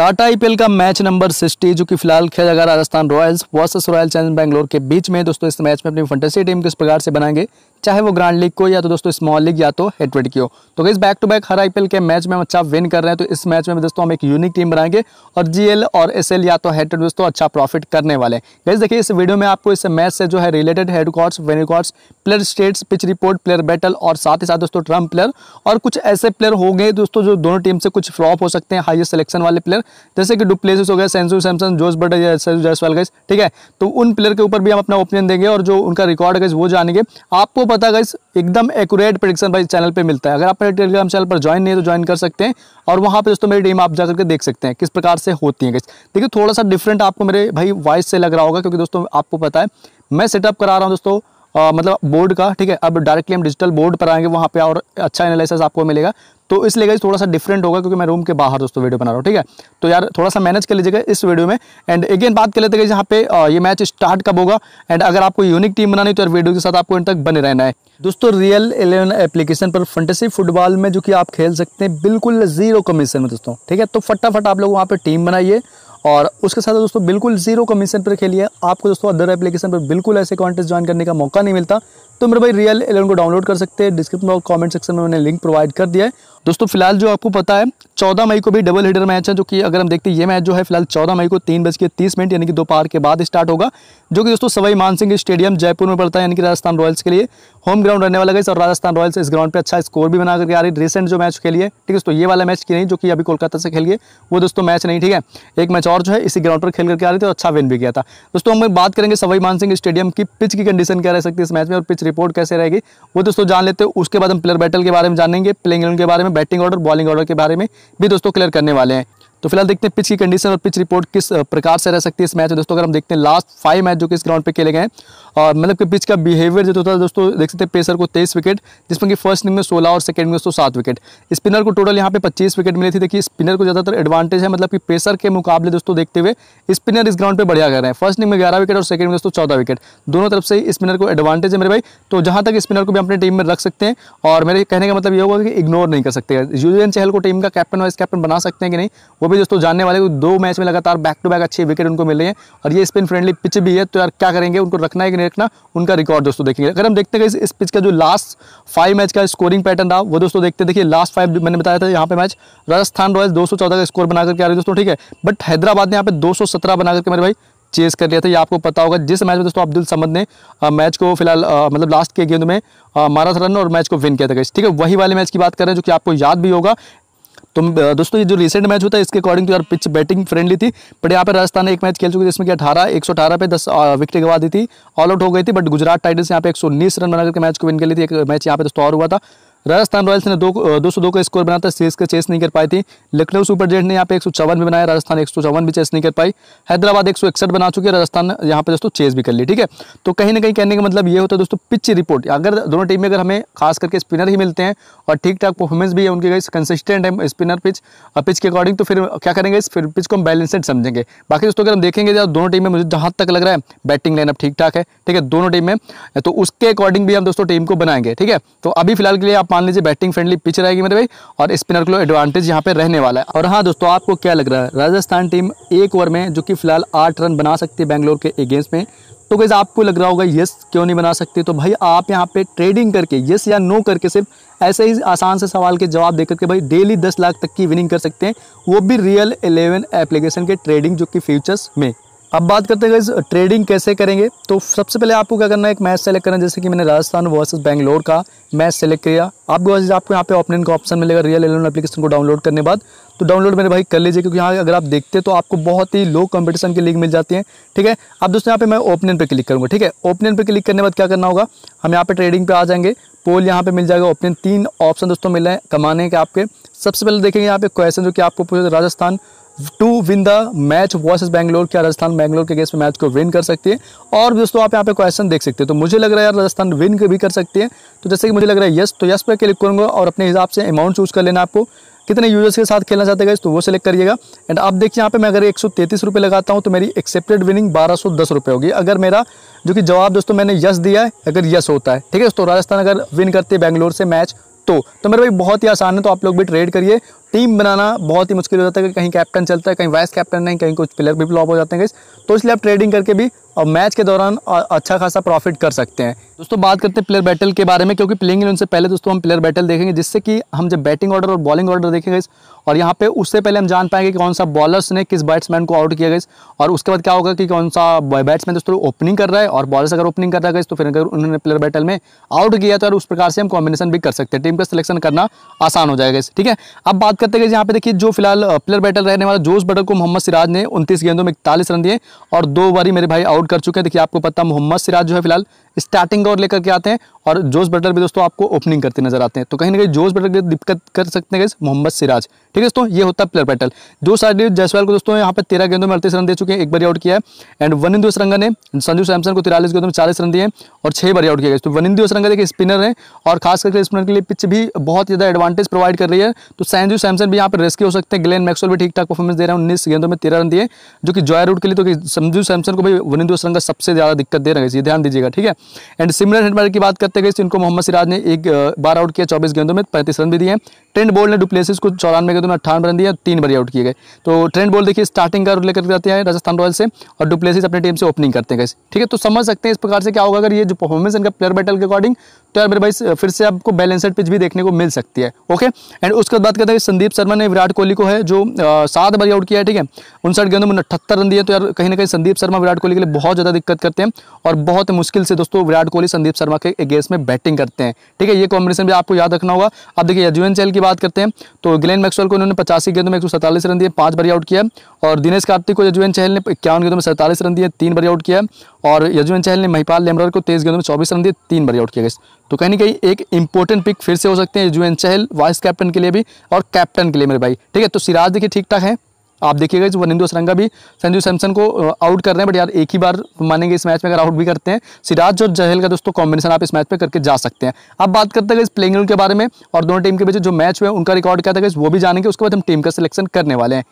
Tata IPL का match number sixty जो कि फिलहाल खेला जाएगा Rajasthan Royals versus Royal Challenge Bangalore के बीच में दोस्तों इस मैच में अपनी फंटेसी टीम किस प्रकार से बनाएंगे चाहे वो ग्रांड लीग को या तो दोस्तों स्मॉल लीग या तो हेडवेड की हो तो इस बैक टू बैक हर आईपीएल के मैच में हम अच्छा विन कर रहे हैं तो इस मैच में दोस्तों हम एक यूनिक टीम बनाएंगे और जीएल और एस या तो हेड दोस्तों अच्छा प्रॉफिट करने वाले हैं गैस देखिए इस वीडियो में आपको इस मैच से जो है related head cords venue records player stats pitch report player battle और साथ ही साथ दोस्तों ट्रम्प प्लेयर और कुछ ऐसे प्लेयर हो गए दोस्तों जो दोनों टीम से कुछ फ्लॉप हो सकते हैं हाईएस्ट सेलेक्शन वाले प्लेयर जैसे कि डुप्लेसिस हो गया सेंसू सैमसंग जोस बट जयसवाल गैस ठीक है तो उन प्लेयर के ऊपर भी हम अपना ओपिनियन देंगे और जो उनका रिकॉर्ड है वो जानेंगे आपको पता गाइस एकदम एक्यूरेट प्रडिक्शन भाई चैनल पर मिलता है अगर आप टेलीग्राम चैनल पर ज्वाइन नहीं है तो ज्वाइन कर सकते हैं और वहाँ पर दोस्तों मेरी टीम आप जाकर के देख सकते हैं किस प्रकार से होती है गैस देखिए थोड़ा सा डिफरेंट आपको मेरे भाई वॉइस से लग रहा होगा क्योंकि दोस्तों आपको पता है मैं सेटअप करा रहा हूँ दोस्तों आ, मतलब बोर्ड का ठीक है अब डायरेक्टली हम डिजिटल बोर्ड पर आएंगे वहाँ पे और अच्छा एनालिसिस आपको मिलेगा तो इसलिए गाइज थोड़ा सा डिफरेंट होगा क्योंकि मैं रूम के बाहर दोस्तों वीडियो बना रहा हूँ ठीक है तो यार थोड़ा सा मैनेज कर लीजिएगा इस वीडियो में एंड अगेन बात कर लेते हैं यहाँ पे ये मैच स्टार्ट कब होगा एंड अगर आपको यूनिक टीम बनानी तो यार वीडियो के साथ आपको इन तक बने रहना है दोस्तों रियल इलेवन एप्लीकेशन पर फंटेसी फुटबॉल में जो कि आप खेल सकते हैं बिल्कुल जीरो कमीशन में दोस्तों ठीक है तो फटाफट आप लोग वहाँ पर टीम बनाइए और उसके साथ दोस्तों बिल्कुल जीरो कमीशन पर खेलिए आपको दोस्तों अदर एप्लीकेशन पर बिल्कुल ऐसे कॉन्टेस्ट ज्वाइन करने का मौका नहीं मिलता तो मेरे भाई रियल एलेवन को डाउनलोड कर सकते हैं डिस्क्रिप्शन और कमेंट सेक्शन में मैंने लिंक प्रोवाइड कर दिया है दोस्तों फिलहाल जो आपको पता है चौदह मई को भी डबल हीडर मैच है जो कि अगर हम देखते हैं ये मैच जो है फिलहाल चौदह मई को तीन बज के तीस मिनट यानी कि दोपहर के बाद स्टार्ट होगा जो कि दोस्तों सवाई मानसिंह स्टेडियम जयपुर में पड़ता है यानी कि राजस्थान रॉयल्स के लिए होम ग्राउंड रहने वाला है और राजस्थान रॉयल्स इस ग्राउंड पर अच्छा स्कोर भी बना करके आ रही रिसेंट जो मैच खेली है ठीक है दोस्तों ये वाला मैच की नहीं जो कि अभी कोलकाता से खेलिए वो दोस्तों मैच नहीं ठीक है एक मैच और जो है इसी ग्राउंड पर खेल करके आ रही थी और अच्छा विन भी किया था दोस्तों हम बात करेंगे सवाई मानसिंह स्टेडियम की पिच की कंडीशन क्या रह सकती है इस मैच में और पिच रिपोर्ट कैसे रहेगी वो दोस्तों जान लेते हैं उसके बाद हम प्लेयर बैटल के बारे में जानेंगे प्लेइंग ग्राउंड के बारे में बैटिंग ऑर्डर बॉलिंग ऑर्डर के बारे में भी दोस्तों क्लियर करने वाले हैं तो फिलहाल देखते हैं पिच की कंडीशन और पिच रिपोर्ट किस प्रकार से रह सकती है इस मैच में दोस्तों अगर हम देखते हैं लास्ट फाइव मैच जो कि इस ग्राउंड पे खेले गए हैं और मतलब कि पिच का बिहेवियर जो होता है दोस्तों देख सकते हैं पेसर को तेईस विकेट जिसमें कि फर्स्ट इनिंग में सोलह और सेकंड में दोस्तों सात विकेट स्पिनर को टोटल यहाँ पे पच्चीस विकेट मिली थी देखिए स्पिनर को ज़्यादातर एडवांटेज है मतलब कि पेसर के मुकाबले दोस्तों देखते हुए स्पिनर इस ग्राउंड पर बढ़िया कर रहे हैं फर्स्ट इनिंग में ग्यारह विकेट और सेकंड में दोस्तों चौदह विकेट दोनों तरफ से स्पिनर को एडवांटेज है मेरे भाई तो जहाँ तक स्पिनर को भी अपने टीम में रख सकते हैं और मेरे कहने का मतलब ये होगा कि इग्नोर नहीं कर सकते यूजन चहल को टीम का कैप्टन वाइस कैप्टन बना सकते हैं कि नहीं वो भी दोस्तों जानने वाले दो मैच में लगातार बैक टू बैक अच्छे विकेट उनको मिल रहे हैं और ये स्पिन फ्रेंडली पिच भी है तो यार क्या करेंगे उनको रखना है कि नहीं रखना उनका रिकॉर्ड दोस्तों देखेंगे अगर हम देखते हैं इस पिच का जो लास्ट फाइव मैच का स्कोरिंग पैटर्न था वो दोस्तों देखते देखिए लास्ट फाइव मैंने बताया था यहाँ पे मैच राजस्थान रॉयल्स दो का स्कोर बना करके आ रहे दोस्तों ठीक है बट हैदराबाद ने यहाँ पे दो बना करके मेरे भाई चेस कर लिया था ये आपको पता होगा जिस मैच में दोस्तों अब्दुल समद ने आ, मैच को फिलहाल मतलब लास्ट के गेंद में मारा था रन और मैच को विन किया था ठीक है वही वाले मैच की बात कर रहे हैं जो कि आपको याद भी होगा तो दोस्तों ये जो रिसेंट मैच होता है इसके अकॉर्डिंग तो यार पिच बैटिंग फ्रेंडली थी बट यहाँ पर राजस्थान ने एक मैच खेल चुकी थी जिसमें कि अठारह एक सौ अठारह पे दस विकेट गवा दी थी ऑल आउट हो गई थी बट गुजरात टाइटल्स यहाँ पे एक सौ उन्नीस रन बनाकर मैच को विन कर ली थी एक मैच यहाँ पे दोस्तों और हुआ था राजस्थान रॉयल्स ने दो दो सौ दो का स्कोर था सीरीज का चेस नहीं कर पाई थी लखनऊ सुपर जेट ने यहाँ पे एक सौ चौवन भी बनाया राजस्थान एक सौ चौवन भी चेस नहीं कर पाई हैदराबाद एक सौ इकसठ बना चुकी है राजस्थान यहाँ पे दोस्तों चेस भी कर ली ठीक है तो कहीं ना कहीं कहने का मतलब ये होता है दोस्तों पिच रिपोर्ट अगर दोनों टीम में अगर हमें खास करके स्पिनर ही मिलते हैं और ठीक ठाक परफॉर्मेंस भी है उनके गई कंसिस्टेंट है स्पिनर पिच और पिच के अकॉर्डिंग तो फिर क्या करेंगे फिर पिच को हम बैलेंसड समझेंगे बाकी दोस्तों अगर हम देखेंगे तो दोनों टीम में मुझे जहाँ तक लग रहा है बैटिंग लाइनअप ठीक ठाक है ठीक है दोनों टीम में तो उसके अकॉर्डिंग भी हम दोस्तों टीम को बनाएंगे ठीक है तो अभी फिलहाल के लिए आप मान लीजिए बैटिंग फ्रेंडली पिच रहेगी मेरे भाई और स्पिनर को एडवांटेज यहाँ पे रहने वाला है और हाँ दोस्तों आपको क्या लग रहा है राजस्थान टीम एक ओवर में जो कि फिलहाल आठ रन बना सकती है बैंगलोर के अगेंस्ट में तो कैसे आपको लग रहा होगा यस क्यों नहीं बना सकती तो भाई आप यहाँ पे ट्रेडिंग करके यस या नो करके सिर्फ ऐसे ही आसान से सवाल के जवाब देकर के भाई डेली दस लाख तक की विनिंग कर सकते हैं वो भी रियल एलेवन एप्लीकेशन के ट्रेडिंग जो कि फ्यूचर्स में अब बात करते हैं इस ट्रेडिंग कैसे करेंगे तो सबसे पहले आपको क्या करना है एक मैच सेलेक्ट करना है जैसे कि मैंने राजस्थान वर्सेस बैंगलोर का मैच सेलेक्ट किया आपको आपको यहाँ पे ओपनिंग का ऑप्शन मिलेगा रियल एलेवन एप्लीकेशन को डाउनलोड करने बाद तो डाउनलोड मेरे भाई कर लीजिए क्योंकि यहाँ अगर आप देखते तो आपको बहुत ही लो कॉम्पिटिशन की लीग मिल जाती है ठीक है अब दोस्तों यहाँ पे मैं ओपनिंग पर क्लिक करूँगा ठीक है ओपनिंग पर क्लिक करने बाद क्या करना होगा हम यहाँ पर ट्रेडिंग पर आ जाएंगे पोल यहाँ पे मिल जाएगा ओपनिंग तीन ऑप्शन दोस्तों मिल रहे हैं कमाने के आपके सबसे पहले देखेंगे यहाँ पे क्वेश्चन जो कि आपको पूछे Rajasthan to win the match versus Bangalore क्या राजस्थान बैंगलोर के अगेंस्ट मैच को विन कर सकती है और दोस्तों आप यहाँ पे क्वेश्चन देख सकते हैं तो मुझे लग रहा है यार राजस्थान विन भी कर सकती है तो जैसे कि मुझे लग रहा है यस तो यस पे क्लिक करूंगा और अपने हिसाब से अमाउंट चूज कर लेना आपको कितने यूजर्स के साथ खेलना चाहते हैं तो वो सेलेक्ट करिएगा एंड आप देखिए यहाँ पे मैं अगर एक सौ लगाता हूँ तो मेरी एक्सेप्टेड विनिंग बारह रुपए होगी अगर मेरा जो कि जवाब दोस्तों मैंने यस दिया है अगर यस होता है ठीक है दोस्तों राजस्थान अगर विन करती है बैंगलोर से मैच तो तो मेरे भाई बहुत ही आसान है तो आप लोग भी ट्रेड करिए टीम बनाना बहुत ही मुश्किल हो जाता है कि कहीं कैप्टन चलता है कहीं वाइस कैप्टन नहीं कहीं कुछ प्लेयर भी फ्लॉप हो जाते हैं तो इसलिए आप ट्रेडिंग करके भी और मैच के दौरान अच्छा खासा प्रॉफिट कर सकते हैं दोस्तों बात करते हैं प्लेयर बैटल के बारे में क्योंकि प्लेइंग इलेवन से पहले दोस्तों हम प्लेयर बैटल देखेंगे जिससे कि हम जब बैटिंग ऑर्डर और बॉलिंग ऑर्डर देखेंगे और यहाँ पे उससे पहले हम जान पाएंगे कि कौन सा बॉलर्स ने किस बैट्समैन को आउट किया गया और उसके बाद क्या होगा कि कौन सा बैट्समैन दोस्तों ओपनिंग कर रहा है और बॉलर्स अगर ओपनिंग कर रहा है तो फिर अगर उन्होंने प्लेयर बैटल में आउट किया तो उस प्रकार से हम कॉम्बिनेशन भी कर सकते हैं टीम का सिलेक्शन करना आसान हो जाएगा ठीक है अब बात करते हैं यहाँ पे देखिए जो फिलहाल प्लेयर बैटल रहने वाला जोश बटर को मोहम्मद सिराज ने उनतीस गेंदों में इकतालीस रन दिए और दो बारी मेरे भाई आउट कर चुके हैं देखिए आपको पता मोहम्मद सिराज जो है फिलहाल स्टार्टिंग और लेकर के आते हैं और जोश बटर भी दोस्तों आपको ओपनिंग करते नजर आते हैं तो कहीं ना कहीं जोश बटर की दिक्कत कर सकते हैं मोहम्मद सिराज ठीक है दोस्तों ये होता है प्लेयर बैटल जो साइड जयसवाल को दोस्तों यहाँ पर तेरह गेंदों में अड़तीस रन दे चुके हैं एक बार आउट किया है एंड वनिंदु असरंगा ने संजू सैमसन को तिरालीस गेंदों में चालीस रन दिए और छह बार आउट किया गया तो वनिंदु असरंगा देखिए स्पिनर है और खास करके स्पिनर के लिए पिच भी बहुत ज़्यादा एडवांटेज प्रोवाइड कर रही है तो संजू सैमसन भी यहाँ पर रेस्क्यू हो सकते हैं ग्लेन मैक्सवेल भी ठीक ठाक परफॉर्मेंस दे रहे हैं उन्नीस गेंदों में तेरह रन दिए जो कि जॉय रूट के लिए तो संजू सैमसन को भी वनिंदु असरंगा सबसे ज़्यादा दिक्कत दे रहे हैं ध्यान दीजिएगा ठीक है एंड सिमिलर हेडमार की बात करते गए इनको मोहम्मद सिराज ने एक बार आउट किया चौबीस गेंदों में पैंतीस रन भी दिए ट्रेंड बोल्ड ने डुप्लेसिस को चौरानवे गए तो उन्हें अट्ठावन रन दिया तीन बारी आउट किए गए तो ट्रेंड बॉल देखिए स्टार्टिंग का लेकर जाते हैं राजस्थान रॉयल्स से और डुप्लेसिस अपनी टीम से ओपनिंग करते हैं ठीक है तो समझ सकते हैं इस प्रकार से क्या होगा अगर ये जो परफॉर्मेंस इनका प्लेयर बैटल के अकॉर्डिंग तो यार मेरे भाई फिर से आपको बैलेंसड पिच भी देखने को मिल सकती है ओके एंड उसके बाद कहते हैं संदीप शर्मा ने विराट कोहली को है जो सात बारी आउट किया है ठीक है उनसठ गेंदों में अठहत्तर रन दिए तो यार कहीं ना कहीं संदीप शर्मा विराट कोहली के लिए बहुत ज़्यादा दिक्कत करते हैं और बहुत मुश्किल से दोस्तों विराट कोहली संदीप शर्मा के अगेंस्ट में बैटिंग करते हैं ठीक है ये कॉम्बिनेशन भी आपको याद रखना होगा अब देखिए यजुवेन चहल की बात करते हैं तो ग्लेन मैक्सवेल को इन्होंने पचासी गेंदों में एक रन दिए पांच बारी आउट किया और दिनेश कार्तिक को यजुवेन चहल ने इक्यावन गेंदों में सैंतालीस रन दिए तीन बारी आउट किया और यजुवेन चहल ने महिपाल लेमरर को तेईस गेंदों में चौबीस रन दिए तीन बारी आउट किया गया तो कहीं ना कहीं एक इंपॉर्टेंट पिक फिर से हो सकते हैं यजुवेन चहल वाइस कैप्टन के लिए भी और कैप्टन के लिए मेरे भाई ठीक है तो सिराज देखिए ठीक ठाक है आप देखिएगा इस वनिंदो सरंगा भी संजू सैमसन को आउट कर रहे हैं बट यार एक ही बार मानेंगे इस मैच में अगर आउट भी करते हैं सिराज और जहल का दोस्तों कॉम्बिनेशन आप इस मैच में करके जा सकते हैं अब बात करते हैं इस प्लेइंग रूल के बारे में और दोनों टीम के बीच जो मैच हुए उनका रिकॉर्ड क्या था वो भी जानेंगे उसके बाद हम टीम का सिलेक्शन करने वाले हैं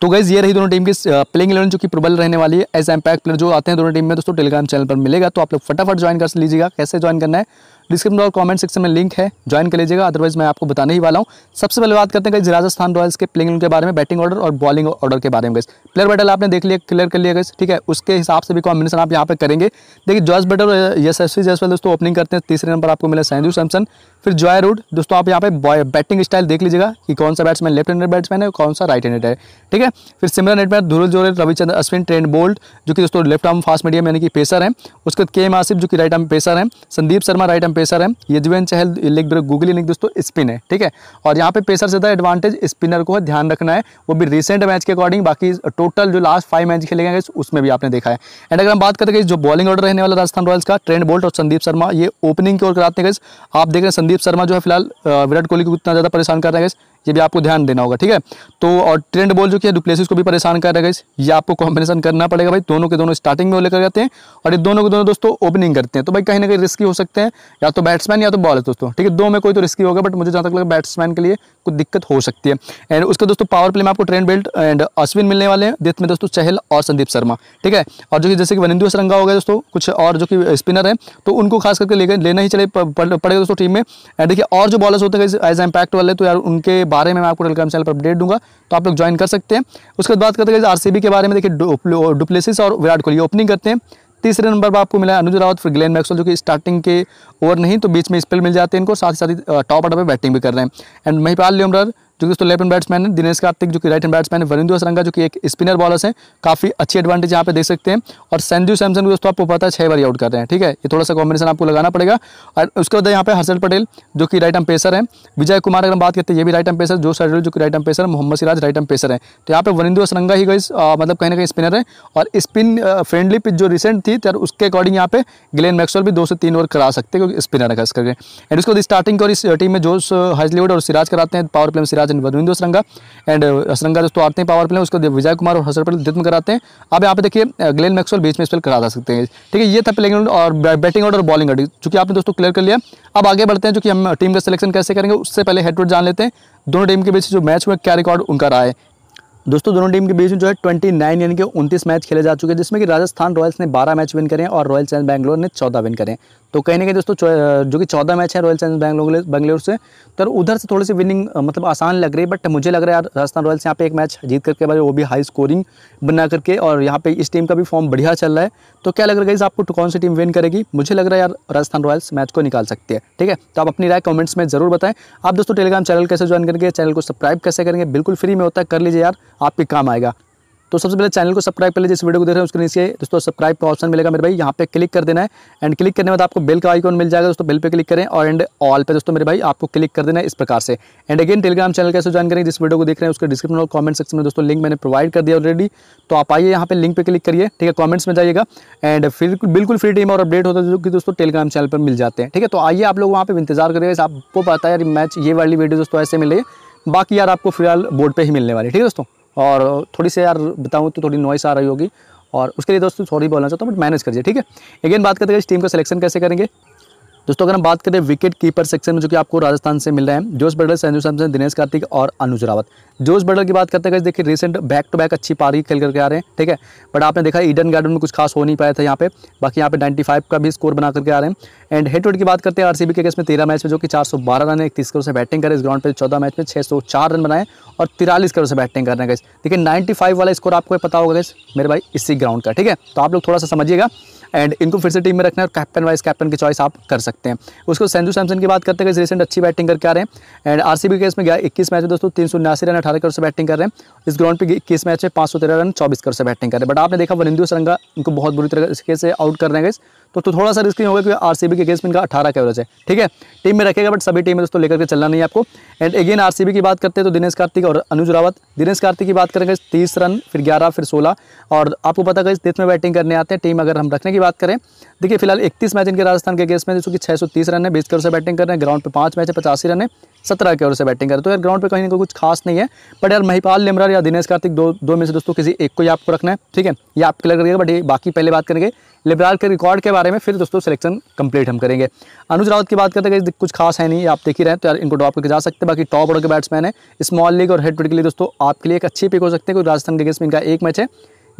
तो गैस ये रही दोनों टीम की प्लेइंग इलेवन जो कि प्रबल रहने वाली है एज एम्पैक्ट प्लेयर जो आते हैं दोनों टीम में दोस्तों टेलीग्राम चैनल पर मिलेगा तो आप लोग फटाफट ज्वाइन कर लीजिएगा कैसे ज्वाइन करना है डिस्क्रिप्शन और कमेंट सेक्शन में लिंक है ज्वाइन कर लीजिएगा अदरवाइज मैं आपको बताने ही वाला हूँ सबसे पहले बात करते हैं कि राजस्थान रॉयल्स के प्लेइंग के बारे में बैटिंग ऑर्डर और बॉलिंग ऑर्डर के बारे में गई प्लेयर बैटल आपने देख लिया क्लियर कर लिया गए ठीक है उसके हिसाब से भी कॉम्बिनेशन आप यहाँ पर करेंगे देखिए जॉस बैटर और यशस्वी जयसवाल दोस्तों ओपनिंग करते हैं तीसरे नंबर आपको मिला सैंजू सैमसन फिर जॉय रूड दोस्तों आप यहाँ पे बैटिंग स्टाइल देख लीजिएगा कि कौन सा बैट्समैन लेफ्ट हैंडेड बैट्समैन है कौन सा राइट हैंडेड है ठीक है फिर सिमरन नेटमैन धुरुल जोरे रविचंद्र अश्विन ट्रेंड बोल्ट जो कि दोस्तों लेफ्ट आर्म फास्ट मीडियम यानी कि पेसर है उसके बाद के एम आसिफ जो कि राइट आर्म पेसर है Sandeep Sharma right arm pacer है Yuzvendra Chahal leg break googly leg दोस्तों स्पिन है ठीक है और यहाँ पे पेसर से ज़्यादा एडवांटेज स्पिनर को है ध्यान रखना है वो भी रिसेंट मैच के अकॉर्डिंग बाकी टोटल जो लास्ट फाइव मैच खेले गए उसमें भी आपने देखा है एंड अगर हम बात करते हैं जो बॉलिंग ऑर्डर रहने वाला राजस्थान रॉयल्स का ट्रेंड बोल्ट और संदीप शर्मा ये ओपनिंग की ओर कराते हैं आप देख रहे हैं संदीप शर्मा जो है फिलहाल विराट कोहली को इतना ज़्यादा परेशान कर रहे हैं ये भी आपको ध्यान देना होगा ठीक है तो और ट्रेंड बॉल जो कि डुप्लेसिस को भी परेशान कर रहा है ये आपको कॉम्बिनेशन करना पड़ेगा भाई दोनों के दोनों स्टार्टिंग में लेकर जाते हैं और ये दोनों के दोनों दोस्तों ओपनिंग करते हैं तो भाई कहीं ना कहीं रिस्की हो सकते हैं या तो बैट्समैन या तो बॉलर दोस्तों ठीक है दो में कोई तो रिस्की होगा बट मुझे जहाँ तक लगा बैट्समैन के लिए कुछ दिक्कत हो सकती है एंड उसके दोस्तों पावर प्ले में आपको ट्रेंड बेल्ट एंड अश्विन मिलने वाले हैं डेथ में दोस्तों चहल और संदीप शर्मा ठीक है और जो कि जैसे कि वनिंदु सरंगा हो गया दोस्तों कुछ और जो कि स्पिनर है तो उनको खास करके लेना ही चले पड़ेगा दोस्तों टीम में एंड देखिए और जो बॉलर्स होते हैं एज एम्पैक्ट वाले तो यार उनके बारे में मैं आपको टेलीग्राम चैनल पर अपडेट दूंगा तो आप लोग ज्वाइन कर सकते हैं उसके बाद करते हैं आरसीबी के बारे में देखिए डुप्लेसिस और विराट कोहली ओपनिंग करते हैं तीसरे नंबर पर आपको मिला अनुज रावत फिर ग्लेन मैक्सवेल जो कि स्टार्टिंग के ओवर नहीं तो बीच में स्पेल मिल जाते हैं इनको साथ ही साथ ही टॉप ऑर्डर पर बैटिंग भी कर रहे हैं एंड महिपाल लियमर जो कि दोस्तों लेफ्ट हैंड बैट्समैन है दिनेश कार्तिक जो कि राइट हैंड बैट्समैन है वरिंदु असरंगा जो कि एक स्पिनर बॉलर्स हैं काफ़ी अच्छी एडवांटेज यहाँ पे देख सकते हैं और संजू सैमसन को दोस्तों आपको पता है छह बार आउट कर रहे हैं ठीक है ये थोड़ा सा कॉम्बिनेशन आपको लगाना पड़ेगा और उसके बाद यहाँ पे हर्षल पटेल जो कि राइट एम पेसर है विजय कुमार अगर हम बात करते हैं ये भी राइट एम पेसर जो सैडल जो कि राइट एम पेसर है Mohammed Siraj right arm pacer है तो यहाँ पे वरिंदु असरंगा ही गई मतलब कहीं ना कहीं स्पिनर है और स्पिन फ्रेंडली पिच जो रिसेंट थी तो उसके अकॉर्डिंग यहाँ पे ग्लेन मैक्सवेल भी दो से तीन ओवर करा सकते हैं क्योंकि स्पिनर है खास करके एंड उसके बाद स्टार्टिंग और इस टीम में जोश हाजलीवुड और सिराज कराते हैं power play Siraj Rajan and Varun Hasaranga and uh, Hasaranga दोस्तों आते हैं पावर प्ले उसके विजय कुमार और हसर पटेल में कराते हैं अब यहाँ पे देखिए uh, ग्लेन मैक्सवेल बीच में स्पेल करा जा सकते हैं ठीक है ये था प्लेंग और बैटिंग ऑर्डर और बॉलिंग ऑर्डर चूँकि आपने दोस्तों क्लियर कर लिया अब आगे बढ़ते हैं जो कि हम टीम uh, का सिलेक्शन कैसे करेंगे उससे पहले हेड जान लेते हैं दोनों टीम के बीच जो मैच हुए क्या रिकॉर्ड उनका रहा है दोस्तों दोनों टीम के बीच में जो है 29 यानी कि 29 मैच खेले जा चुके हैं जिसमें कि राजस्थान रॉयल्स ने 12 मैच विन करें और रॉयल चैलेंज बैंगलोर ने 14 विन करें तो कहीं ना कहीं दोस्तों जो कि चौदह मैच है रॉयल चैलेंजर्स बैंगलोर बैंगलोर से तो उधर से थोड़ी सी विनिंग मतलब आसान लग रही है बट मुझे लग रहा है यार राजस्थान रॉयल्स यहाँ पे एक मैच जीत करके बारे वो भी हाई स्कोरिंग बना करके और यहाँ पे इस टीम का भी फॉर्म बढ़िया चल रहा है तो क्या लग रहा है इस आपको कौन सी टीम विन करेगी मुझे लग रहा है यार राजस्थान रॉयल्स मैच को निकाल सकती है ठीक है तो आप अपनी राय कमेंट्स में जरूर बताएं आप दोस्तों टेलीग्राम चैनल कैसे ज्वाइन करेंगे चैनल को सब्सक्राइब कैसे करेंगे बिल्कुल फ्री में होता है कर लीजिए यार आपके काम आएगा तो सबसे पहले चैनल को सब्सक्राइब कर लीजिए इस वीडियो को देख रहे हैं उसके नीचे दोस्तों सब्सक्राइब का ऑप्शन मिलेगा मेरे भाई यहाँ पे क्लिक कर देना है एंड क्लिक करने बाद आपको बेल का आइकॉन मिल जाएगा दोस्तों बेल पे क्लिक करें और एंड ऑल पे दोस्तों मेरे भाई आपको क्लिक कर देना है इस प्रकार से एंड अगेन टेलीग्राम चैनल कैसे ज्वाइन करेंगे जिस वीडियो को देख रहे हैं उसके डिस्क्रिप्शन और कॉमेंट सेक्शन में दोस्तों लिंक मैंने प्रोवाइड कर दिया ऑलरेडी तो आप आइए यहाँ पे लिंक पर क्लिक करिए ठीक है कॉमेंट्स में जाइएगा एंड फिर बिल्कुल फ्री टाइम और अपडेट होता है जो कि दोस्तों टेलीग्राम चैनल पर मिल जाते हैं ठीक है तो आइए आप लोग वहाँ पर इंतजार करिए आपको पता है मैच ये वाली वीडियो दोस्तों ऐसे मिले बाकी यार आपको फिलहाल बोर्ड पर ही मिलने वाली ठीक है दोस्तों और थोड़ी सी यार बताऊँ तो थोड़ी नॉइस आ रही होगी और उसके लिए दोस्तों थोड़ी बोलना चाहता हूँ बट मैनेज करिए ठीक है अगेन बात करते हैं इस टीम का सिलेक्शन कैसे करेंगे दोस्तों अगर हम बात करें विकेट कीपर सेक्शन में जो कि आपको राजस्थान से मिल रहे हैं जोश बडल संजू सैमसन दिनेश कार्तिक और अनुज रावत जोश बडल की बात करते हैं देखिए रिसेंट बैक टू बैक अच्छी पारी खेल करके आ रहे हैं ठीक है बट आपने देखा ईडन गार्डन में कुछ खास हो नहीं पाया था यहाँ पे बाकी यहाँ पे नाइन्टी का भी स्कोर बना करके आ रहे हैं एंड हेड टू की बात करते हैं आरसीबी के केस में तेरह मैच में जो कि बारह रन है तीस करोड़ से बैटिंग करें इस ग्राउंड पर चौदह मैच में चार रन बनाए और तिरालीस करोड़ से बैटिंग कर रहे हैं देखिए नाइन्टी वाला स्कोर आपको पता होगा मेरे भाई इसी ग्राउंड का ठीक है तो आप लोग थोड़ा सा समझिएगा एंड इनको फिर से टीम में रखना है और कैप्टन वाइस कैप्टन की चॉइस आप कर सकते हैं उसको संजू सैमसन की बात करते हैं रिसेंट अच्छी बैटिंग करके आ रहे हैं एंड आरसीबी के इसमें गया इक्कीस मैच है दोस्तों तीन सौ उन्यासी रन अठारह करोड़ से बैटिंग कर रहे हैं इस ग्राउंड पर इक्कीस मैच है पाँच सौ तेरह रन चौबीस करोड़ से बैटिंग कर रहे हैं बट आपने देखा वरिंदू सरंगा इनको बहुत बुरी तरह से आउट कर रहे हैं तो, तो थोड़ा सा रिस्क होगा क्योंकि आरसीबी के अगेंस्ट में इनका अठारह का एवरेज है ठीक है टीम में रखेगा बट सभी टीम में दोस्तों लेकर के चलना नहीं आपको एंड अगेन आरसीबी की बात करते हैं तो दिनेश कार्तिक और अनुज रावत दिनेश कार्तिक की बात करेंगे तीस रन फिर ग्यारह फिर सोलह और आपको पता करें डेथ में बैटिंग करने आते हैं टीम अगर हम रखने की बात करें देखिए फिलहाल इकतीस मैच इनके राजस्थान के अगेंस्ट में जो कि छः रन है बीस करोड़ से बैटिंग कर रहे हैं ग्राउंड पर पाँच मैच है पचासी रन है सत्रह के ओर से बैटिंग करते हो तो यार ग्राउंड पे कहीं ना कहीं कुछ खास नहीं है बट यार महिपाल लिमरार या दिनेश कार्तिक दो दो में से दोस्तों किसी एक को ही आपको रखना है ठीक है ये आप क्लियर करिएगा बट ये बाकी पहले बात करेंगे लिमरार के रिकॉर्ड के बारे में फिर दोस्तों सिलेक्शन कंप्लीट हम करेंगे अनुज रावत की बात करते हैं कुछ खास है नहीं आप देख ही रहे हैं तो यार इनको ड्रॉप करके जा सकते हैं बाकी टॉप ऑर्डर के बैट्समैन है स्मॉल लीग और हेड टू के लिए दोस्तों आपके लिए एक अच्छी पिक हो सकते हैं राजस्थान के अगेंस्ट में इनका एक मैच है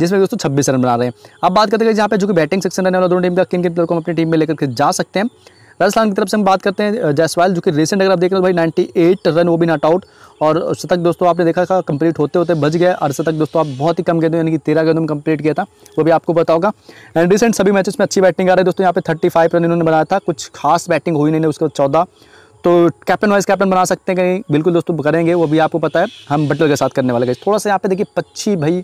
जिसमें दोस्तों छब्बीस रन बना रहे हैं अब बात करते हैं जहाँ पे जो कि बैटिंग सेक्शन रहने वाला दोनों टीम का किन किन प्लेयर को हम अपनी टीम में लेकर के जा सकते हैं राजस्थान की तरफ से हम बात करते हैं जायसवाल जो कि रिसेंट अगर आप देख रहे हो भाई 98 रन वो भी नॉट आउट और शतक दोस्तों आपने देखा था कंप्लीट होते होते बच गया और शतक दोस्तों आप बहुत ही कम गए यानी कि तेरह गेंदों में कंप्लीट किया था वो भी आपको बताओगा एंड रिसेंट सभी मैचेस में अच्छी बैटिंग आ रही है दोस्तों यहाँ पे थर्टी रन इन्होंने बनाया था कुछ खास बैटिंग हुई नहीं उसके चौदह तो कैप्टन वाइस कैप्टन बना सकते हैं कहीं बिल्कुल दोस्तों करेंगे वो भी आपको पता है हम बटलर के साथ करने वाले गए थोड़ा सा यहाँ पे देखिए पच्ची भाई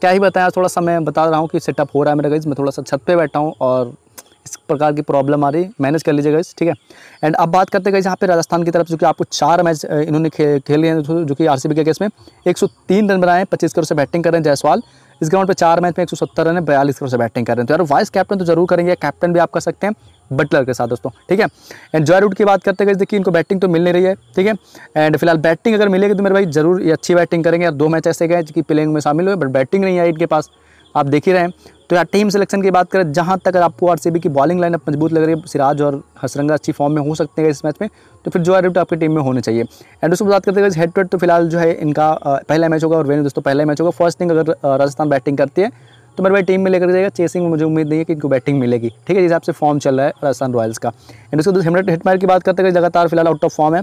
क्या ही बताया थोड़ा सा मैं बता रहा हूँ कि सेटअप हो रहा है मेरा गई मैं थोड़ा सा छत पे बैठा हूँ और इस प्रकार की प्रॉब्लम आ रही मैनेज कर लीजिएगा इस ठीक है एंड अब बात करते गए यहाँ पे राजस्थान की तरफ जो कि आपको चार मैच इन्होंने खे, खेले हैं जो कि आरसीबी के केस में 103 रन बनाए हैं पच्चीस करोड़ से बैटिंग कर रहे हैं जयसवाल इस ग्राउंड पे चार मैच में एक रन है बयालीस करोड़ से बैटिंग कर रहे हैं तो यार वाइस कैप्टन तो जरूर करेंगे कैप्टन भी आप कर सकते हैं बटलर के साथ दोस्तों ठीक है एंड जॉय रूट की बात करते गए देखिए इनको बैटिंग तो मिल नहीं रही है ठीक है एंड फिलहाल बैटिंग अगर मिलेगी तो मेरे भाई जरूर ये अच्छी बैटिंग करेंगे यार दो मैच ऐसे गए कि प्लेइंग में शामिल हुए बट बैटिंग नहीं आई इनके पास आप देख ही रहे हैं तो यार टीम सिलेक्शन की बात करें जहाँ तक आपको आर की बॉलिंग लाइनअप मजबूत लग रही है सिराज और हसरंगा अच्छी फॉर्म में हो सकते हैं इस मैच में तो फिर जो रिप्ट आपकी टीम में होने चाहिए एंड उसको बात करते हैं हेड टू हेड तो फिलहाल जो है इनका पहला मैच होगा और वेन्यू दोस्तों पहला मैच होगा फर्स्ट थिंग अगर राजस्थान बैटिंग करती है तो मेरे भाई टीम में लेकर जाएगा चेसिंग में मुझे उम्मीद नहीं है कि इनको बैटिंग मिलेगी ठीक है जिस हिसाब से फॉर्म चल रहा है राजस्थान रॉयल्स का एंड उसके बाद हेमरेट हिटमैर की बात करते हैं लगातार फिलहाल आउट ऑफ फॉर्म है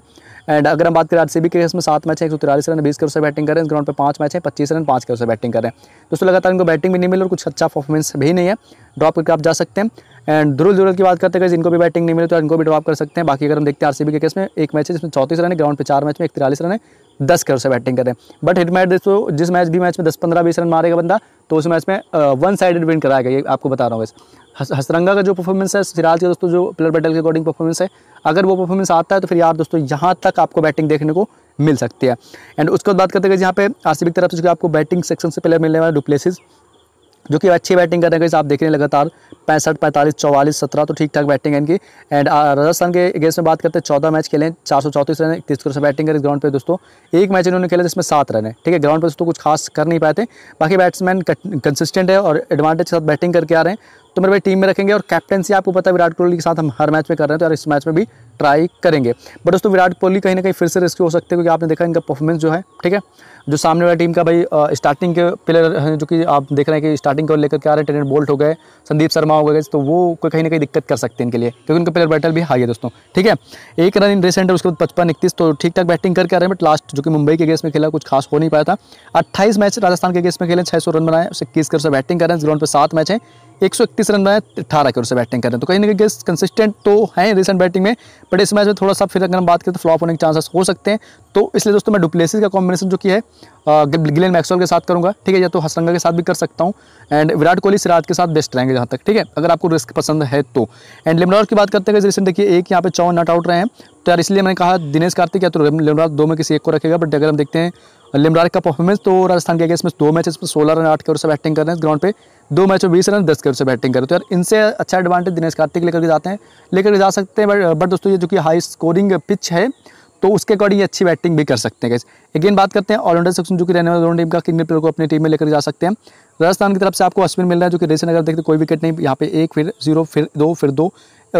एंड अगर हम बात करें आरसीबी के इसमें सात मैच है एक सौ तिरालीस रन बीस के से बैटिंग करें इस ग्राउंड पर पाँच मैच है पच्चीस रन पाँच के से बैटिंग करें दोस्तों लगातार इनको बैटिंग भी नहीं मिली और कुछ अच्छा परफॉर्मेंस भी नहीं है ड्रॉप करके आप जा सकते हैं एंड दुरुल दुरुल की बात करते हैं जिनको भी बैटिंग नहीं मिली तो इनको भी ड्रॉप कर सकते हैं बाकी अगर हम देखते हैं आरसीबी के केस में एक मैच है जिसमें चौतीस रन है ग्राउंड पर चार मैच में तिरालीस रन है दस के से बैटिंग करें बट हिट मैट दोस्तों जिस मैच भी मैच में दस पंद्रह बीस रन मारेगा बंदा तो उस मैच में वन साइडेड विन कराएगा ये आपको बता रहा हूँ बस हसरंगा का जो परफॉर्मेंस है सिराज का दोस्तों जो प्लेयर बैटल के अकॉर्डिंग परफॉर्मेंस है अगर वो परफॉर्मेंस आता है तो फिर यार दोस्तों यहाँ तक आपको बैटिंग देखने को मिल सकती है एंड उसके बाद बात करते हैं यहाँ पे आसिफ की तरफ से जो आपको बैटिंग सेक्शन से प्लेयर मिलने वाला डुप्लेसिस जो कि अच्छी बैटिंग कर रहे हैं आप देखने लगातार पैंसठ पैंतालीस चौवालीस सत्रह तो ठीक ठाक बैटिंग है इनकी एंड राजस्थान के अगेंस्ट में बात करते हैं चौदह मैच खेले चार सौ चौंतीस रन इक्कीस करोड़ से बैटिंग करी ग्राउंड पर दोस्तों एक मैच इन्होंने खेला जिसमें सात रन है ठीक है ग्राउंड पर दोस्तों कुछ खास कर नहीं पाए थे बाकी बैट्समैन कंसिस्टेंट है और एडवांटेज के साथ बैटिंग करके आ रहे हैं तो मेरे भाई टीम में रखेंगे और कैप्टनसी आपको पता है विराट कोहली के साथ हम हर मैच में कर रहे हैं तो यार इस मैच में भी ट्राई करेंगे बट दोस्तों विराट कोहली कहीं ना कहीं फिर से रेस्क्यू हो सकते हैं क्योंकि आपने देखा इनका परफॉर्मेंस जो है ठीक है जो सामने वाली टीम का भाई स्टार्टिंग के प्लेयर हैं जो कि आप देख रहे हैं कि स्टार्टिंग को लेकर क्या रहे हैं बोल्ट हो गए संदीप शर्मा हो गए तो वो कोई कहीं ना कहीं दिक्कत कर सकते हैं इनके लिए क्योंकि उनका प्लेयर बैटल भी हाई है दोस्तों ठीक है एक रन इन रिसेंट है उसके बाद पचपन इकतीस तो ठीक ठाक बैटिंग करके आ रहे हैं बट लास्ट जो कि मुंबई के गेस में खेला कुछ खास हो नहीं पाया था अट्ठाईस मैच राजस्थान के गेस में खेले छः रन बनाए इक्कीस कर बैटिंग कर रहे हैं ग्राउंड पर सात मैच है एक इक्कीस रन बनाए अठारह के ओर से बैटिंग कर रहे हैं तो कहीं ना कहीं कंसिस्टेंट तो है रिसेंट बैटिंग में बट इस मैच में थोड़ा सा फिर अगर हम बात करें तो फ्लॉप होने के चांसेस हो सकते हैं तो इसलिए दोस्तों मैं डुप्लेसिस का कॉम्बिनेशन जो कि है गिलेन मैक्सवेल के साथ करूँगा ठीक है या तो हसरंगा के साथ भी कर सकता हूँ एंड विराट कोहली सिराज के साथ बेस्ट रहेंगे जहाँ तक ठीक है अगर आपको रिस्क पसंद है तो एंड लिमडॉर की बात करते हैं रिसेंट देखिए एक यहाँ पे चौवन नट आउट रहे हैं तो यार इसलिए मैंने कहा दिनेश कार्तिक या तो लिमडॉर दो में किसी एक को रखेगा बट अगर हम देखते हैं लिमरार का परफॉर्मेंस तो राजस्थान के अगेंस्ट में दो मैच में सोलह रन आठ के ओर से बैटिंग कर रहे हैं ग्राउंड पे दो मैच में बीस रन दस के ओर से बैटिंग कर रहे हैं तो यार इनसे अच्छा एडवांटेज दिनेश कार्तिक लेकर के जाते हैं लेकर के जा सकते हैं बट बट दोस्तों ये जो कि हाई स्कोरिंग पिच है तो उसके अकॉर्डिंग ये अच्छी बैटिंग भी कर सकते हैं अगेन बात करते हैं ऑलराउंडर सेक्शन जो कि रहने वाले दोनों टीम का किंगन प्लेयर को अपनी टीम में लेकर जा सकते हैं राजस्थान की तरफ से आपको अश्विन मिल रहा है जो कि रेसन अगर देखते कोई विकेट नहीं यहाँ पे एक फिर जीरो फिर दो फिर दो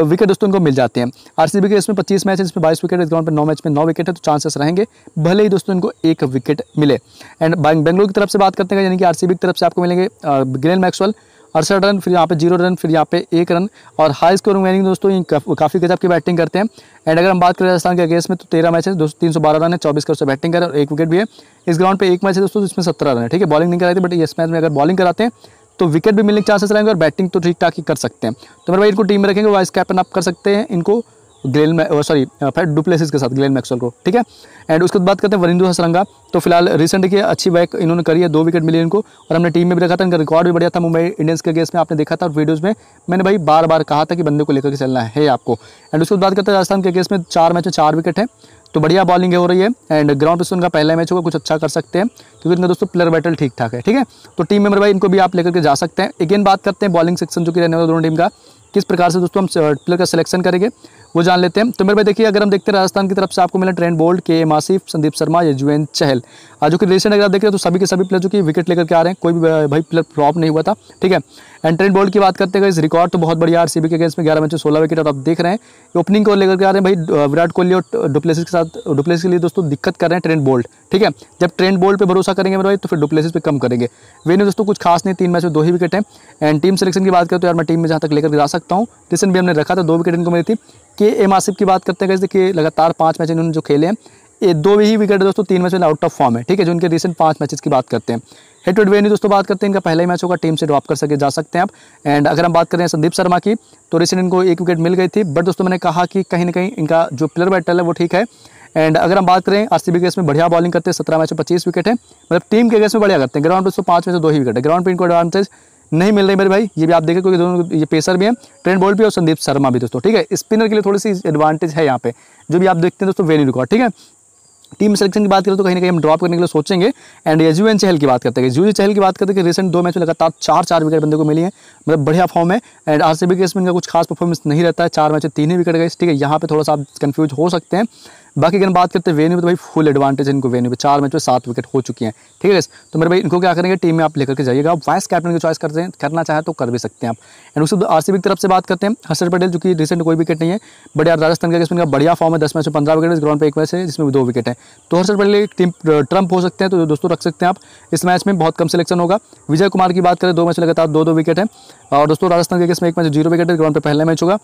विकेट दोस्तों उनको मिल जाते हैं आरसीबी के इसमें 25 मैच है जिसमें 22 विकेट इस ग्राउंड पर नौ मैच में नौ विकेट है तो चांसेस रहेंगे भले ही दोस्तों इनको एक विकेट मिले एंड बेंगलुरु की तरफ से बात करते हैं यानी कि आर की तरफ से आपको मिलेंगे ग्रेन मैक्सवेल अड़सठ रन फिर यहाँ पे जीरो रन फिर यहाँ पे एक रन और हाई स्कोरिंग बैनिंग दोस्तों ये काफ़ी गजब की बैटिंग करते हैं एंड अगर हम बात करें राजस्थान के अगेंस्ट में तो तेरह मैच है दोस्तों तीन सौ बारह रन है चौबीस करोड़ से बैटिंग करें और एक विकेट भी है इस ग्राउंड पे एक मैच है दोस्तों जिसमें सत्रह रन है ठीक है बॉलिंग नहीं कराती बट इस मैच में अगर बॉलिंग कराते हैं तो विकेट भी मिलने के चांसेस रहेंगे और बैटिंग तो ठीक ठाक ही कर सकते हैं तो मेरे भाई इनको टीम में रखेंगे वाइस कैप्टन आप कर सकते हैं इनको ग्लेन सॉरी फैट डुप्लेसिस के साथ ग्लेन मैक्सवेल को ठीक है एंड उसके बात करते हैं वरिंदु हसरंगा तो फिलहाल रिसेंट की अच्छी बैक इन्होंने करी है दो विकेट मिली इनको और हमने टीम में भी रखा था इनका रिकॉर्ड भी बढ़िया था मुंबई इंडियंस के गेस में आपने देखा था और वीडियोज़ में मैंने भाई बार बार कहा था कि बंदे को लेकर के चलना है आपको एंड उसके बाद बात करते हैं राजस्थान के गेस में चार मैच में चार विकेट है तो बढ़िया बॉलिंग हो रही है एंड ग्राउंड पे उनका पहला मैच होगा कुछ अच्छा कर सकते हैं क्योंकि इनका दोस्तों प्लेयर बैटल ठीक ठाक है ठीक है तो टीम मेंबर भाई इनको भी आप लेकर के जा सकते हैं अगेन बात करते हैं बॉलिंग सेक्शन जो कि रहने वाला दोनों टीम का किस प्रकार से दोस्तों हम प्लेयर uh, का सिलेक्शन करेंगे वो जान लेते हैं तो मेरे भाई देखिए अगर हम देखते हैं राजस्थान की तरफ से आपको मिला ट्रेंड बोल्ड के मासिफ संदीप शर्मा यजुवेंद चहल जो कि रिसेंट अगर आप देख रहे तो सभी के सभी प्लेयर जो कि विकेट लेकर के आ रहे हैं कोई भी भाई प्लेयर फ्लॉप नहीं हुआ था ठीक है एंड ट्रेंड बोल्ड की बात करते हैं इस रिकॉर्ड तो बहुत बढ़िया आरसीबी के अगेंस में ग्यारह मैच सोलह विकेट और आप देख रहे हैं ओपनिंग को लेकर के आ रहे हैं भाई विराट कोहली और डुप्लेसिस के साथ डुप्लेसिस के लिए दोस्तों दिक्कत कर रहे हैं ट्रेंड बोल्ड ठीक है जब ट्रेंड बोल्ड पर भरोसा करेंगे मेरे भाई तो फिर डुप्लेसिस पर कम करेंगे वे वेन्यू दोस्तों कुछ खास नहीं तीन मैच में दो ही विकेट हैं एंड टीम सिलेक्शन की बात करें तो यार मैं टीम में जहाँ तक लेकर जा सकता हूँ रिसेंट भी हमने रखा था दो विकेट इनको मिली थी के एम आसिफ की बात करते हैं देखिए लगातार पाँच मैच इन्होंने जो खेले हैं ये दो ही विकेट है दोस्तों तीन मैच में आउट ऑफ फॉर्म है ठीक है जो इनके रिसेंट पाँच मैचेस की बात करते हैं हेड टू हेड दोस्तों बात करते हैं इनका पहला ही मैच होगा टीम से ड्रॉप कर सके जा सकते हैं आप एंड अगर हम बात करें संदीप शर्मा की तो रिसेंट इनको एक विकेट मिल गई थी बट दोस्तों मैंने कहा कि कहीं ना कहीं इनका जो प्लेयर बैटल है वो ठीक है एंड अगर हम बात करें आरसीबी सी के में बढ़िया बॉलिंग करते हैं सत्रह मैच में पच्चीस विकेट है मतलब टीम के गेस में बढ़िया करते हैं ग्राउंड दोस्तों पाँच में से दो ही विकेट है ग्राउंड पर इनको एडवांटेज नहीं मिल रही मेरे भाई ये भी आप देखें क्योंकि दोनों ये पेसर भी है ट्रेंड बोल्ट भी और संदीप शर्मा भी दोस्तों ठीक है स्पिनर के लिए थोड़ी सी एडवांटेज है यहाँ पे जो भी आप देखते हैं दोस्तों वेन्यू रिकॉर्ड ठीक है टीम सिलेक्शन की बात करें तो कहीं ना कहीं हम ड्रॉप करने के लिए सोचेंगे एंड एन चहल की बात करते हैं यजुएन चहल की बात करते हैं कि रिसेंट दो मैच में लगातार चार चार विकेट बंदे को मिली है मतलब बढ़िया फॉर्म है एंड आरसीबी के इसमें इनका कुछ खास परफॉर्मेंस नहीं रहता है चार मैच तीन ही विकेट गए ठीक है यहाँ पर थोड़ा सा आप कन्फ्यूज हो सकते हैं बाकी अगर बात करते हैं वेन्यू तो भाई फुल एडवांटेज है इनको वेन्यू पे चार मैच में सात विकेट हो चुकी हैं ठीक है तो मेरे भाई इनको क्या करेंगे टीम में आप लेकर के जाइएगा वाइस कैप्टन की चॉइस करते हैं करना चाहें तो कर भी सकते हैं आप एंड उसके आर की तरफ से बात करते हैं हर्षद पटेल जो कि रिसेंट कोई विकेट नहीं है बढ़िया यार राजस्थान का इसमें बढ़िया फॉर्म है दस मैच में पंद्रह विकेट इस ग्राउंड पर एक मैच है जिसमें दो विकेट है तो हर्षद पटेल टीम ट्रंप हो सकते हैं तो दोस्तों रख सकते हैं आप इस मैच में बहुत कम सिलेक्शन होगा विजय कुमार की बात करें दो मैच लगातार दो दो विकेट है और दोस्तों राजस्थान के इसमें एक मैच जीरो विकेट है ग्राउंड पर पहला मैच होगा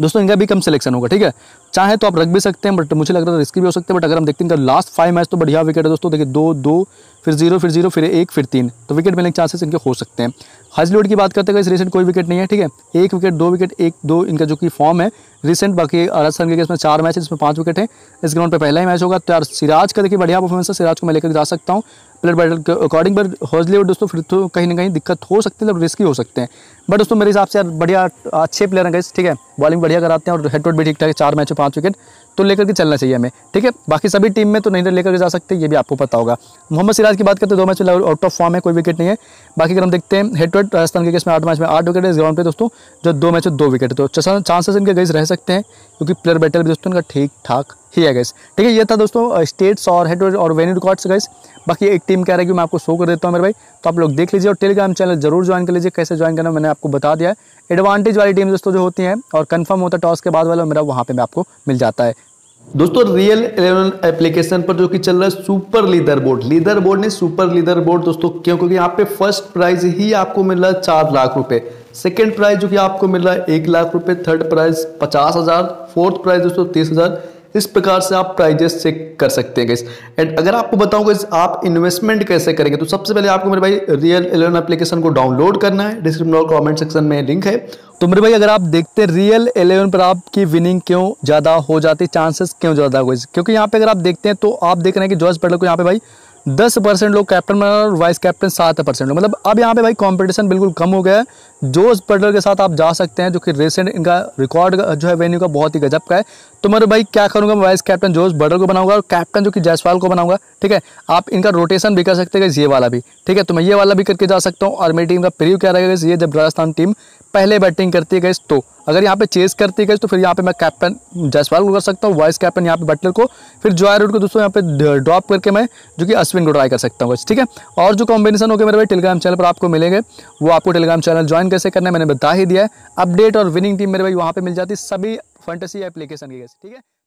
दोस्तों इनका भी कम सिलेक्शन होगा ठीक है चाहे तो आप रख भी सकते हैं बट मुझे लग रहा है रिस्की भी हो सकते हैं बट अगर हम देखते हैं इनका लास्ट फाइव मैच तो बढ़िया विकेट है दोस्तों देखिए दो दो फिर जीरो फिर जीरो फिर एक फिर तीन तो विकेट मिलने के चांसेस इनके हो सकते हैं हाइज लोड की बात करते हैं इस रिसेंट कोई विकेट नहीं है ठीक है एक विकेट दो विकेट एक दो इनका जो कि फॉर्म है रिसेंट बाकी राजस्थान के इसमें चार मैच है इसमें पाँच विकेट है इस ग्राउंड पर पहला ही मैच होगा तो यार सिराज का देखिए बढ़िया परफॉर्मेंस है सिराज को मैं लेकर जा सकता हूँ ब्लड बैटल के अकॉर्डिंग पर हौसले और दोस्तों फिर तो कहीं ना कहीं दिक्कत हो सकती है रिस्की मतलब हो सकते हैं बट दोस्तों मेरे हिसाब से यार बढ़िया अच्छे प्लेयर हैं गाइस ठीक है बॉलिंग बढ़िया कराते हैं और हेड भी ठीक ठाक है चार मैच पाँच विकेट तो लेकर के चलना चाहिए हमें ठीक है बाकी सभी टीम में तो नहीं तो लेकर के जा सकते ये भी आपको पता होगा मोहम्मद सिराज की बात करते हैं दो मैच आउट ऑफ फॉर्म है कोई विकेट नहीं है बाकी अगर हम देखते हैं हेड टू हेड राजस्थान के इसमें में आठ मैच में आठ विकेट है इस ग्राउंड पे दोस्तों जो दो मैच दो विकेट है तो चांसेस इनके गैस रह सकते हैं क्योंकि प्लेयर बैटल भी दोस्तों इनका ठीक ठाक ही है गैस ठीक है ये था दोस्तों स्टेट्स और हेड और वेन्यू रिकॉर्ड्स गैस बाकी एक टीम कह रहा है कि मैं आपको शो कर देता हूँ मेरे भाई तो आप लोग देख लीजिए और टेलीग्राम चैनल जरूर ज्वाइन कर लीजिए कैसे ज्वाइन करना मैंने आपको बता दिया एडवांटेज वाली टीम दोस्तों जो होती है और कन्फर्म होता है टॉस के बाद वाला मेरा वहाँ पर मैं आपको मिल जाता है दोस्तों रियल इलेवन एप्लीकेशन पर जो कि चल रहा है super leader board leader board ने सुपर लीडर बोर्ड दोस्तों क्यों क्योंकि यहाँ पे फर्स्ट प्राइज ही आपको मिल रहा है चार लाख रुपए सेकेंड प्राइज जो कि आपको मिल रहा है एक लाख रुपए थर्ड प्राइज पचास हजार फोर्थ प्राइज दोस्तों तीस हजार इस प्रकार से आप प्राइजेस चेक कर सकते हैं गैस एंड अगर आपको बताऊंगा आप इन्वेस्टमेंट कैसे करेंगे तो सबसे पहले आपको मेरे भाई रियल एलेवन एप्लीकेशन को डाउनलोड करना है डिस्क्रिप्शन और कमेंट सेक्शन में लिंक है तो मेरे भाई अगर आप देखते हैं रियल एलेवन पर आपकी विनिंग क्यों ज़्यादा हो जाती चांसेस क्यों ज़्यादा हो क्योंकि यहाँ पर अगर आप देखते हैं तो आप देख रहे हैं कि जॉर्ज पेडल को यहाँ पे भाई दस परसेंट लोग कैप्टन बना और वाइस कैप्टन सात परसेंट लोग मतलब अब यहाँ पे भाई कंपटीशन बिल्कुल कम हो गया है जोस बटलर के साथ आप जा सकते हैं जो कि रिसेंट इनका रिकॉर्ड जो है वेन्यू का बहुत ही गजब का है तो मेरे मतलब भाई क्या करूँगा मैं वाइस कैप्टन जोस बर्डर को बनाऊंगा और कैप्टन जो कि जयसवाल को बनाऊंगा ठीक है आप इनका रोटेशन भी कर सकते हैं ये वाला भी ठीक है तो मैं ये वाला भी करके जा सकता हूँ और मेरी टीम का प्रियो क्या रहेगा ये जब राजस्थान टीम पहले बैटिंग करती है गई तो अगर यहाँ पे चेस करती गई तो फिर यहाँ पे मैं कैप्टन जयसवाल को कर सकता हूँ वाइस कैप्टन यहाँ पे बटलर को फिर जॉय रूट को दोस्तों यहाँ पे ड्रॉप करके मैं जो कि अश्विन को ट्राई कर सकता हूँ ठीक है और जो कॉम्बिनेशन हो गया मेरे भाई टेलीग्राम चैनल पर आपको मिलेंगे वो आपको टेलीग्राम चैनल ज्वाइन कैसे करना है मैंने बता ही दिया है अपडेट और विनिंग टीम मेरे भाई वहाँ पर मिल जाती सभी फंटेसी एप्लीकेशन की ठीक है